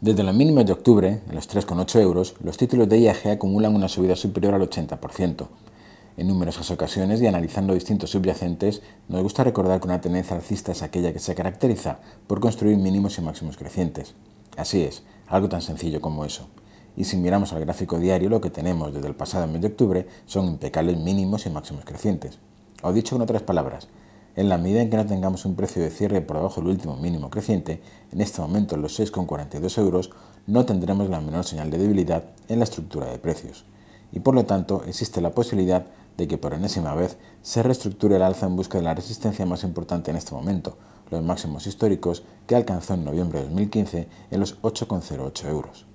Desde los mínimos de octubre, en los 3,8 euros, los títulos de IAG acumulan una subida superior al 80%. En numerosas ocasiones y analizando distintos subyacentes, nos gusta recordar que una tendencia alcista es aquella que se caracteriza por construir mínimos y máximos crecientes. Así es, algo tan sencillo como eso. Y si miramos al gráfico diario, lo que tenemos desde el pasado mes de octubre son impecables mínimos y máximos crecientes. O dicho con otras palabras, en la medida en que no tengamos un precio de cierre por debajo del último mínimo creciente, en este momento los 6,42 euros, no tendremos la menor señal de debilidad en la estructura de precios. Y por lo tanto existe la posibilidad de que por enésima vez se reestructure el alza en busca de la resistencia más importante en este momento, los máximos históricos que alcanzó en noviembre de 2015 en los 8,08 euros.